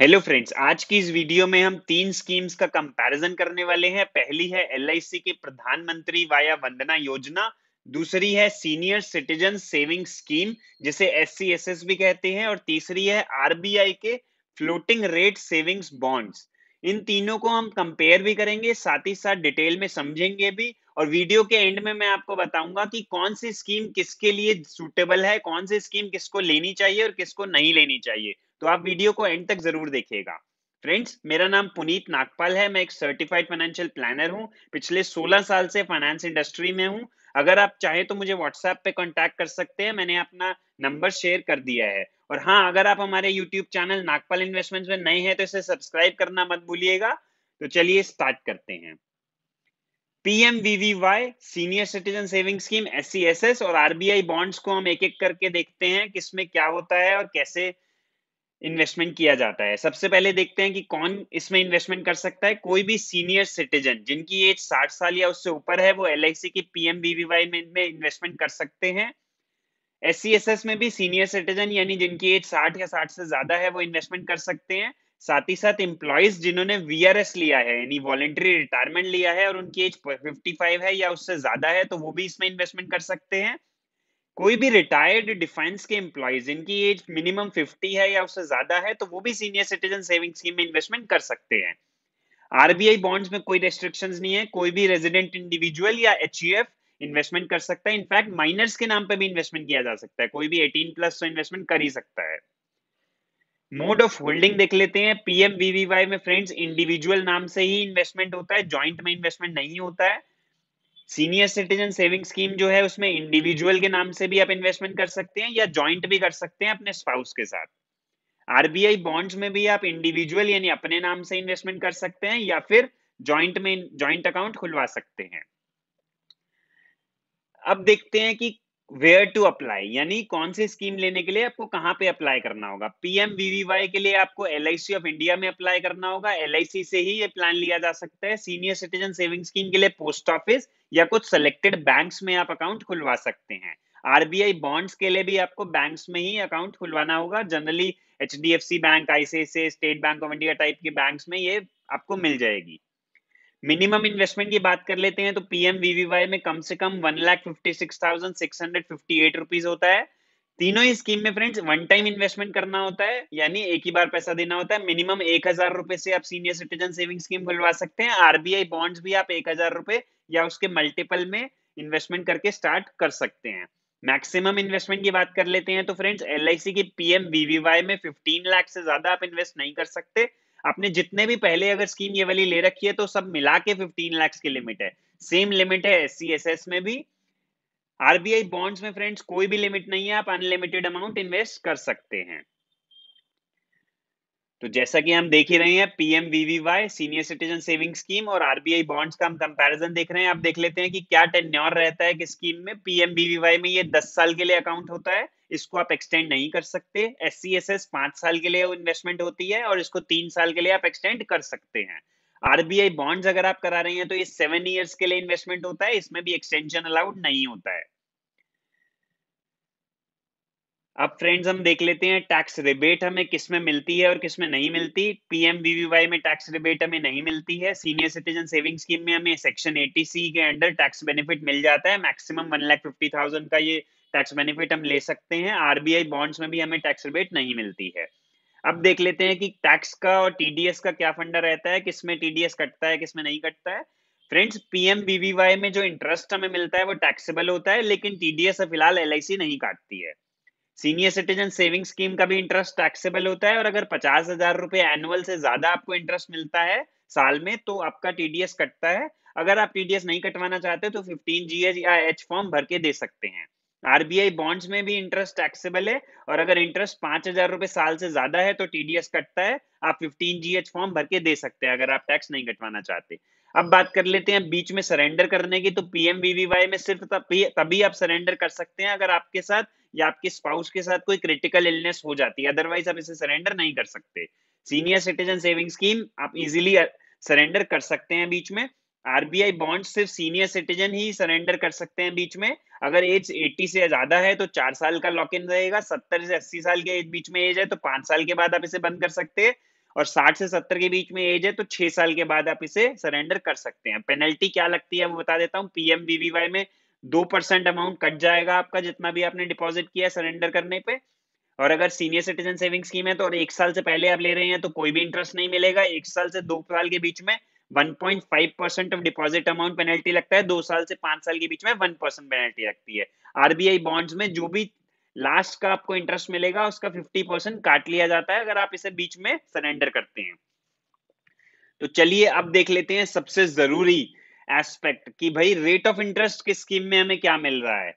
hello friends आज की इस वीडियो में हम तीन स्कीम्स का कंपैरिजन करने वाले हैं पहली है एल की प्रधानमंत्री वाया वंदना योजना दूसरी है सीनियर सिटीजन सेविंग स्कीम जिसे एस भी कहते हैं और तीसरी है आरबीआई के फ्लोटिंग रेट सेविंग्स बॉन्ड्स इन तीनों को हम कंपेयर भी करेंगे साथ ही साथ डिटेल में समझेंगे भी और वीडियो के एंड में मैं आपको बताऊंगा कि कौन सी स्कीम किसके लिए सूटेबल है कौन सी स्कीम किसको लेनी चाहिए और किसको नहीं लेनी चाहिए तो आप वीडियो को एंड तक जरूर देखिएगा फ्रेंड्स मेरा नाम पुनीत नागपाल है मैं एक सर्टिफाइड फाइनेंशियल प्लानर हूँ पिछले 16 साल से फाइनेंस इंडस्ट्री में हूं अगर आप चाहे तो मुझे व्हाट्सएप पे कांटेक्ट कर सकते हैं मैंने अपना नंबर शेयर कर दिया है और हाँ अगर आप हमारे यूट्यूब चैनल नागपाल इन्वेस्टमेंट में नए हैं तो इसे सब्सक्राइब करना मत भूलिएगा तो चलिए स्टार्ट करते हैं PM senior citizen saving scheme S और आरबीआई बॉन्ड्स को हम एक एक करके देखते हैं किसमें क्या होता है और कैसे इन्वेस्टमेंट किया जाता है सबसे पहले देखते हैं कि कौन इसमें इन्वेस्टमेंट कर सकता है कोई भी सीनियर सिटीजन जिनकी एज 60 साल या उससे ऊपर है वो एल की पीएमबीवीवाई में, में इन्वेस्टमेंट कर सकते हैं एस में भी सीनियर सिटीजन यानी जिनकी एज 60 या 60 से ज्यादा है वो इन्वेस्टमेंट कर सकते हैं साथ ही साथ इम्प्लॉयज जिन्होंने वी लिया है यानी वॉलेंट्री रिटायरमेंट लिया है और उनकी एज 55 है या उससे ज्यादा है तो वो भी इसमें इन्वेस्टमेंट कर सकते हैं कोई भी रिटायर्ड डिफेंस के एम्प्लॉयज इनकी एज मिनिमम 50 है या उससे ज्यादा है तो वो भी सीनियर सिटीजन सेविंग स्कीम में इन्वेस्टमेंट कर सकते हैं आरबीआई बॉन्ड्स में कोई रेस्ट्रिक्शन नहीं है कोई भी रेजिडेंट इंडिविजुअल या एच इन्वेस्टमेंट e कर सकता है इनफैक्ट माइनर्स के नाम पर भी इन्वेस्टमेंट किया जा सकता है कोई भी एटीन प्लस तो इन्वेस्टमेंट कर ही सकता है मोड ऑफ होल्डिंग देख लेते हैं पीएमवीवीवाई में फ्रेंड्स इंडिविजुअल नाम से ही इन्वेस्टमेंट होता है ज्वाइंट में इन्वेस्टमेंट नहीं होता है सीनियर सिटीजन सेविंग स्कीम जो है उसमें इंडिविजुअल के नाम से भी आप इन्वेस्टमेंट कर सकते हैं या ज्वाइंट भी कर सकते हैं अपने स्पाउस के साथ आरबीआई बॉन्ड्स में भी आप इंडिविजुअल यानी अपने नाम से इन्वेस्टमेंट कर सकते हैं या फिर ज्वाइंट में ज्वाइंट अकाउंट खुलवा सकते हैं अब देखते हैं कि वेयर टू अप्लाई यानी कौन सी स्कीम लेने के लिए आपको कहाँ पे अप्लाई करना होगा पीएम वीवीवाई के लिए आपको एल ऑफ इंडिया में अप्लाई करना होगा एल से ही ये प्लान लिया जा सकता है सीनियर सिटीजन सेविंग स्कीम के लिए पोस्ट ऑफिस या कुछ सिलेक्टेड बैंक में आप अकाउंट खुलवा सकते हैं आरबीआई बॉन्ड्स के लिए भी आपको बैंक में ही अकाउंट खुलवाना होगा generally H bank ICI State Bank of India type के बैंक में ये आपको मिल जाएगी मिनिमम इन्वेस्टमेंट की बात कर लेते हैं तो पीएम वीवीवाई में कम से कम one lakh fifty six thousand six hundred fifty eight rupees होता है तीनों ही स्कीम में फ्रेंड्स वन टाइम इन्वेस्टमेंट करना होता है यानी एक ही बार पैसा देना होता है मिनिमम एक हजार रुपए से आप सीनियर सिटीजन सेविंग स्कीम खुलवा सकते हैं आरबीआई बॉन्ड्स भी आप एक हजार रुपए या उसके मल्टीपल में इन्वेस्टमेंट करके स्टार्ट कर सकते हैं मैक्सिमम इन्वेस्टमेंट की बात कर लेते हैं तो फ्रेंड्स एल की पीएम वीवीवाई में फिफ्टीन लाख से ज्यादा आप इन्वेस्ट नहीं कर सकते आपने जितने भी पहले अगर स्कीम ये वाली ले रखी है तो सब मिला के फिफ्टीन लैक्स की लिमिट है सेम लिमिट है एस सी एस एस में भी आरबीआई बॉन्ड्स में फ्रेंड्स कोई भी लिमिट नहीं है आप अनलिमिटेड अमाउंट इन्वेस्ट कर सकते हैं तो जैसा कि हम देख ही रहे हैं PMVVY senior citizen saving scheme और आरबीआई बॉन्ड्स का हम कंपैरिजन देख रहे हैं आप देख लेते हैं कि क्या टेन्योर रहता है कि स्कीम में पीएमवीवीवाई में ये दस साल के लिए अकाउंट होता है इसको आप एक्सटेंड नहीं कर सकते एस सी एस एस पांच साल के लिए इन्वेस्टमेंट होती है और इसको तीन साल के लिए आप एक्सटेंड कर सकते हैं आरबीआई बॉन्ड्स अगर आप करा रहे हैं तो ये सेवन ईयर्स के लिए इन्वेस्टमेंट होता है इसमें भी एक्सटेंशन अलाउड नहीं होता है अब फ्रेंड्स हम देख लेते हैं टैक्स रिबेट हमें किसमें मिलती है और किसमें नहीं मिलती पीएमवीवीवाई में टैक्स रिबेट हमें नहीं मिलती है सीनियर सिटीजन सेविंग स्कीम में हमें सेक्शन एटीसी के अंडर टैक्स बेनिफिट मिल जाता है maximum one lakh fifty thousand का ये टैक्स बेनिफिट हम ले सकते हैं आरबीआई बॉन्ड्स में भी हमें टैक्स रिबेट नहीं मिलती है अब देख लेते हैं कि टैक्स का और टीडीएस का क्या फंडा रहता है किसमें टीडीएस कटता है किसमें नहीं कटता है फ्रेंड्स पीएम बीवीवाई में जो इंटरेस्ट हमें मिलता है वो टैक्सेबल होता है लेकिन टीडीएस फिलहाल एल नहीं काटती है सीनियर सिटीजन सेविंग स्कीम का भी इंटरेस्ट टैक्सेबल होता है और अगर पचास हजार रुपए एनुअल से ज्यादा आपको इंटरेस्ट मिलता है साल में तो आपका टीडीएस कटता है अगर आप टीडीएस नहीं कटवाना चाहते तो फिफ्टीन जी या एच फॉर्म भर के दे सकते हैं आरबीआई बॉन्ड्स में भी इंटरेस्ट टैक्सेबल है और अगर इंटरेस्ट पांच हजार रुपए साल से ज्यादा है तो टीडीएस कटता है आप फिफ्टीन जीएच फॉर्म भर के दे सकते हैं अगर आप टैक्स नहीं कटवाना चाहते अब बात कर लेते हैं बीच में सरेंडर करने की तो पीएमवीवीवाई में सिर्फ तभी तभी आप सरेंडर कर सकते हैं अगर आपके साथ या आपके स्पाउस के साथ कोई क्रिटिकल इलनेस हो जाती है अदरवाइज आप इसे सरेंडर नहीं कर सकते सीनियर सिटीजन सेविंग स्कीम आप इजिली सरेंडर कर सकते हैं बीच में आरबीआई बॉन्ड सिर्फ सीनियर सिटीजन ही सरेंडर कर सकते हैं बीच में अगर एज 80 से ज्यादा है तो चार साल का लॉक इन रहेगा सत्तर से अस्सी साल के एज बीच में एज है तो पांच साल के बाद आप इसे बंद कर सकते हैं और साठ से सत्तर के बीच में एज है तो छह साल के बाद आप इसे सरेंडर कर सकते हैं पेनल्टी क्या लगती है वो बता देता हूँ बीवीवाई में दो परसेंट अमाउंट कट जाएगा आपका जितना भी आपने डिपॉजिट किया सरेंडर करने पे और अगर सीनियर सिटीजन सेविंग स्कीम है तो और एक साल से पहले आप ले रहे हैं तो कोई भी इंटरेस्ट नहीं मिलेगा एक साल से दो साल के बीच में 1.5% ऑफ डिपॉजिट अमाउंट पेनल्टी लगता है दो साल से पांच साल के बीच में वन परसेंट पेनल्टी लगती है आरबीआई बॉन्ड्स में जो भी लास्ट का आपको इंटरेस्ट मिलेगा उसका फिफ्टी परसेंट काट लिया जाता है अगर आप इसे बीच में सरेंडर करते हैं तो चलिए अब देख लेते हैं सबसे जरूरी एस्पेक्ट कि भाई रेट ऑफ इंटरेस्ट की स्कीम में हमें क्या मिल रहा है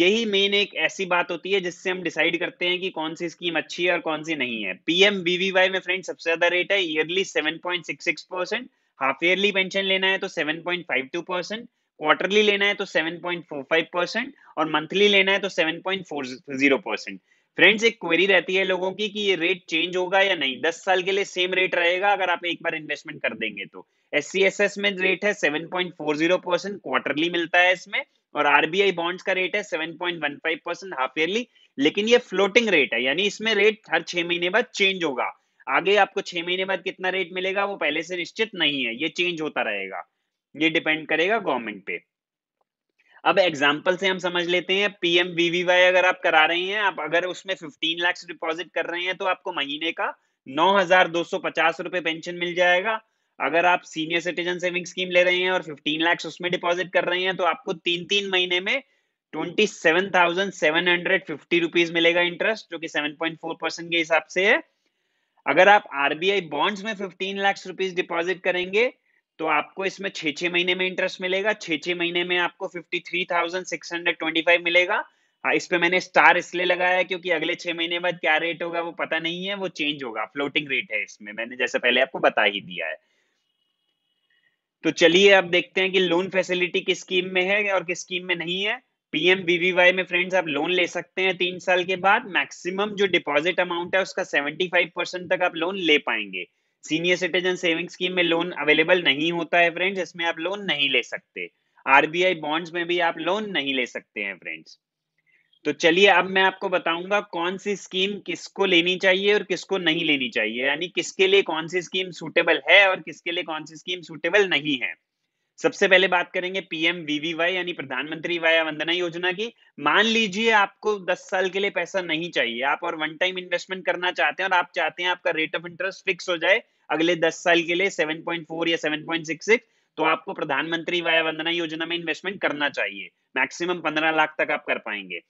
यही मेन एक ऐसी बात होती है जिससे हम डिसाइड करते हैं कि कौन सी स्कीम अच्छी है और कौन सी नहीं है पीएम बीवीवाई में फ्रेंड सबसे ज्यादा रेट है yearly six percent half yearly pension लेना है तो 7.52 परसेंट क्वार्टरली लेना है तो 7.45 परसेंट और मंथली लेना है तो 7.40 परसेंट फ्रेंड्स एक क्वेरी रहती है लोगों की कि ये रेट चेंज होगा या नहीं दस साल के लिए सेम रेट रहेगा अगर आप एक बार इन्वेस्टमेंट कर देंगे तो एस सी एस एस में रेट है seven point four zero percent quarterly मिलता है इसमें और आरबीआई बॉन्ड्स का रेट है seven point one five percent half yearly लेकिन ये फ्लोटिंग रेट है यानी इसमें रेट हर छह महीने बाद चेंज होगा आगे आपको छह महीने बाद कितना रेट मिलेगा वो पहले से निश्चित नहीं है ये चेंज होता रहेगा ये डिपेंड करेगा गवर्नमेंट पे अब एग्जाम्पल से हम समझ लेते हैं पीएम वीवीवाई अगर आप करा रहे हैं आप अगर उसमें फिफ्टीन लैक्स डिपॉजिट कर रहे हैं तो आपको महीने का नौ हजार दो सौ पचास रुपए पेंशन मिल जाएगा अगर आप सीनियर सिटीजन सेविंग स्कीम ले रहे हैं और फिफ्टीन लाख उसमें डिपॉजिट कर रहे हैं तो आपको तीन तीन महीने में twenty seven thousand seven hundred fifty rupees मिलेगा इंटरेस्ट जो कि सेवन पॉइंट फोर परसेंट के हिसाब से है अगर आप आरबीआई बॉन्ड्स में फिफ्टीन लाख रुपीज डिपॉजिट करेंगे तो आपको इसमें छे छह महीने में इंटरेस्ट मिलेगा छ छह महीने में आपको fifty three thousand six hundred twenty five मिलेगा हाँ इस पे मैंने स्टार इसलिए लगाया है क्योंकि अगले छह महीने बाद क्या रेट होगा वो पता नहीं है वो चेंज होगा फ्लोटिंग रेट है इसमें मैंने जैसे पहले आपको बता ही दिया है तो चलिए अब देखते हैं कि लोन फैसिलिटी किस स्कीम में है और किस स्कीम में नहीं है बीवीवाई में फ्रेंड्स आप लोन ले सकते हैं तीन साल के बाद मैक्सिमम जो डिपॉजिट अमाउंट है उसका 75 परसेंट तक आप लोन ले पाएंगे सीनियर सिटीजन सेविंग स्कीम में लोन अवेलेबल नहीं होता है फ्रेंड्स इसमें आप लोन नहीं ले सकते आरबीआई बॉन्ड्स में भी आप लोन नहीं ले सकते हैं फ्रेंड्स तो चलिए अब मैं आपको बताऊंगा कौन सी स्कीम किसको लेनी चाहिए और किसको नहीं लेनी चाहिए यानी किसके लिए कौन सी स्कीम सूटेबल है और किसके लिए कौन सी स्कीम सूटेबल नहीं है सबसे पहले बात करेंगे पीएम वीवीवाई यानी प्रधानमंत्री वाया वंदना योजना की मान लीजिए आपको 10 साल के लिए पैसा नहीं चाहिए आप और वन टाइम इन्वेस्टमेंट करना चाहते हैं और आप चाहते हैं आपका रेट ऑफ इंटरेस्ट फिक्स हो जाए अगले 10 साल के लिए 7.4 या 7.66 तो आपको प्रधानमंत्री वाया वंदना योजना में इन्वेस्टमेंट करना चाहिए मैक्सिमम पंद्रह लाख तक आप कर पाएंगे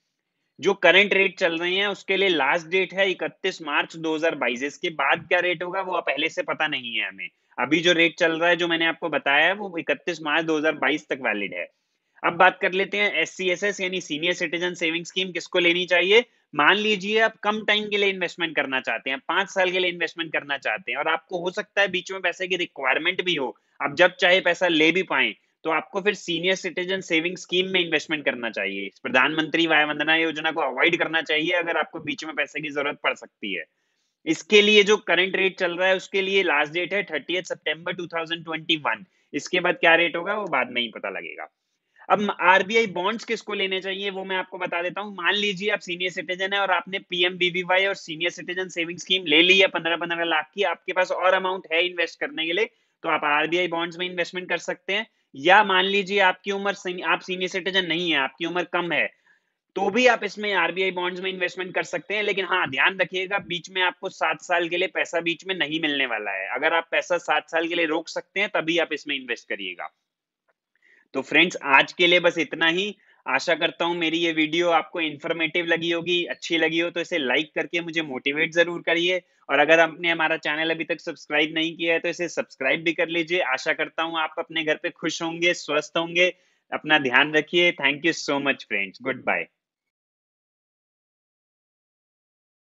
जो करंट रेट चल रही है उसके लिए लास्ट डेट है 31 मार्च 2022 इसके बाद क्या रेट होगा वो पहले से पता नहीं है हमें अभी जो रेट चल रहा है जो मैंने आपको बताया है वो 31 मार्च 2022 तक वैलिड है अब बात कर लेते हैं एस यानी सीनियर सिटीजन सेविंग स्कीम किसको लेनी चाहिए मान लीजिए आप कम टाइम के लिए इन्वेस्टमेंट करना चाहते हैं पांच साल के लिए इन्वेस्टमेंट करना चाहते हैं और आपको हो सकता है बीच में पैसे की रिक्वायरमेंट भी हो आप जब चाहे पैसा ले भी पाए तो आपको फिर सीनियर सिटीजन सेविंग स्कीम में इन्वेस्टमेंट करना चाहिए प्रधानमंत्री वाय वंदना योजना को अवॉइड करना चाहिए अगर आपको बीच में पैसे की जरूरत पड़ सकती है इसके लिए जो करंट रेट चल रहा है उसके लिए लास्ट डेट है थर्टी सितंबर 2021 इसके बाद क्या रेट होगा वो बाद में ही पता लगेगा अब आरबीआई बॉन्ड्स किसको लेने चाहिए वो मैं आपको बता देता हूँ मान लीजिए आप सीनियर सिटीजन है और आपने पीएम बीबीवाई और सीनियर सिटीजन सेविंग स्कीम ले ली है पंद्रह पंद्रह लाख की आपके पास और अमाउंट है इन्वेस्ट करने के लिए तो आप आरबीआई बॉन्ड्स में इन्वेस्टमेंट कर सकते हैं या मान लीजिए आपकी उम्र आप सीनियर सिटीजन नहीं है आपकी उम्र कम है तो भी आप इसमें आरबीआई बॉन्ड्स में इन्वेस्टमेंट कर सकते हैं लेकिन हाँ ध्यान रखिएगा बीच में आपको सात साल के लिए पैसा बीच में नहीं मिलने वाला है अगर आप पैसा सात साल के लिए रोक सकते हैं तभी आप इसमें इन्वेस्ट करिएगा तो फ्रेंड्स आज के लिए बस इतना ही आशा करता हूँ मेरी ये वीडियो आपको इन्फॉर्मेटिव लगी होगी अच्छी लगी हो तो इसे लाइक करके मुझे मोटिवेट जरूर करिए और अगर आपने हमारा चैनल अभी तक सब्सक्राइब नहीं किया है तो इसे सब्सक्राइब भी कर लीजिए आशा करता हूँ आप अपने घर पे खुश होंगे स्वस्थ होंगे अपना ध्यान रखिए thank you so much friends good bye